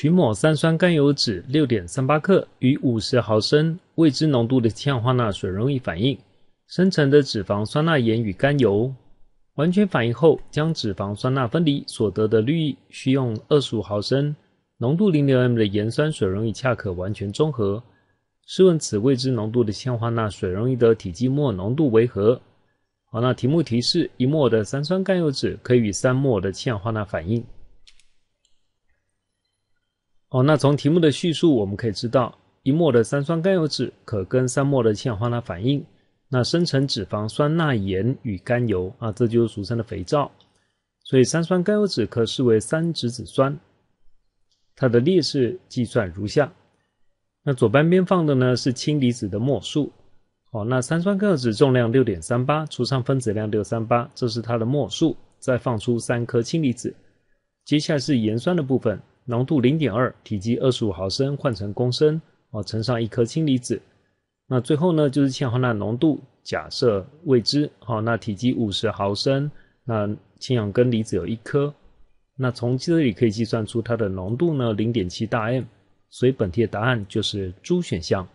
取抹三酸甘油酯六点三八克与五十毫升未知浓度的氢氧化钠水溶液反应，生成的脂肪酸钠盐与甘油完全反应后，将脂肪酸钠分离所得的氯需用二十五毫升浓度零点 M 的盐酸水溶液恰可完全中和。试问此未知浓度的氢氧化钠水溶液的体积末浓度为何？好，那题目提示一摩尔的三酸甘油酯可以与三摩尔的氢氧化钠反应。哦，那从题目的叙述我们可以知道，一摩的三酸甘油酯可跟三摩的氢氧化钠反应，那生成脂肪酸钠盐与甘油啊，这就是俗称的肥皂。所以三酸甘油酯可视为三脂子酸，它的劣势计算如下。那左半边放的呢是氢离子的摩数。哦，那三酸甘油酯重量六点三八除上分子量六三八，这是它的摩数，再放出三颗氢离子。接下来是盐酸的部分。浓度零点二，体积二十五毫升，换成公升，哦，乘上一颗氢离子，那最后呢就是氢氧化钠浓度假设未知，哦，那体积五十毫升，那氢氧根离子有一颗，那从这里可以计算出它的浓度呢零点七大 M，所以本题的答案就是猪选项。